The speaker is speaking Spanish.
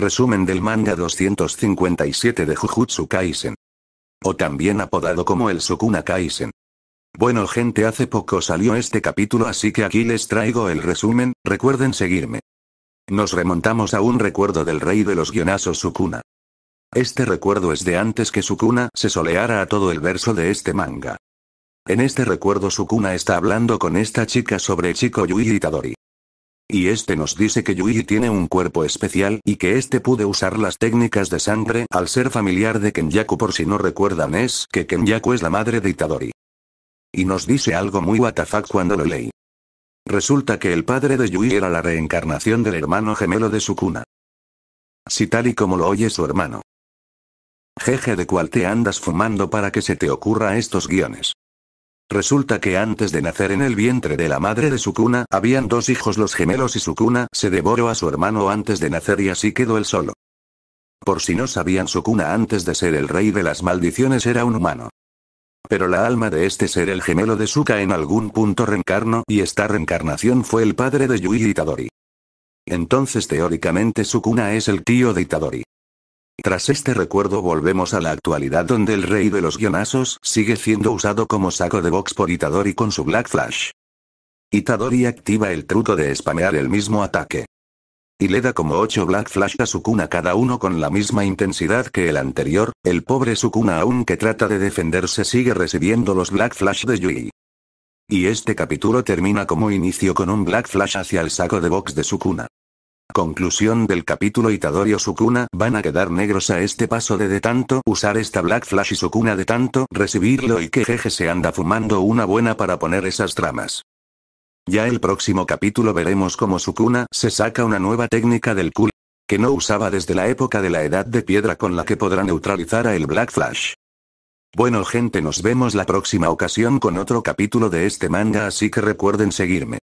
Resumen del manga 257 de Jujutsu Kaisen. O también apodado como el Sukuna Kaisen. Bueno gente hace poco salió este capítulo así que aquí les traigo el resumen, recuerden seguirme. Nos remontamos a un recuerdo del rey de los guionazos Sukuna. Este recuerdo es de antes que Sukuna se soleara a todo el verso de este manga. En este recuerdo Sukuna está hablando con esta chica sobre Chico Yui Itadori. Y este nos dice que Yui tiene un cuerpo especial y que este pude usar las técnicas de sangre al ser familiar de Kenyaku por si no recuerdan es que Kenyaku es la madre de Itadori. Y nos dice algo muy WTF cuando lo leí. Resulta que el padre de Yui era la reencarnación del hermano gemelo de Sukuna. Si tal y como lo oye su hermano. Jeje de cual te andas fumando para que se te ocurra estos guiones. Resulta que antes de nacer en el vientre de la madre de Sukuna habían dos hijos los gemelos y Sukuna se devoró a su hermano antes de nacer y así quedó él solo. Por si no sabían Sukuna antes de ser el rey de las maldiciones era un humano. Pero la alma de este ser el gemelo de Suka en algún punto reencarnó y esta reencarnación fue el padre de Yui Itadori. Entonces teóricamente Sukuna es el tío de Itadori. Tras este recuerdo volvemos a la actualidad donde el rey de los guionazos sigue siendo usado como saco de box por Itadori con su Black Flash. Itadori activa el truco de spamear el mismo ataque. Y le da como 8 Black Flash a Sukuna cada uno con la misma intensidad que el anterior, el pobre Sukuna aunque trata de defenderse sigue recibiendo los Black Flash de Yui. Y este capítulo termina como inicio con un Black Flash hacia el saco de box de Sukuna. Conclusión del capítulo Itadori Sukuna van a quedar negros a este paso de de tanto usar esta Black Flash y Sukuna de tanto recibirlo y que jeje se anda fumando una buena para poner esas tramas. Ya el próximo capítulo veremos cómo Sukuna se saca una nueva técnica del culo que no usaba desde la época de la edad de piedra con la que podrá neutralizar a el Black Flash. Bueno gente nos vemos la próxima ocasión con otro capítulo de este manga así que recuerden seguirme.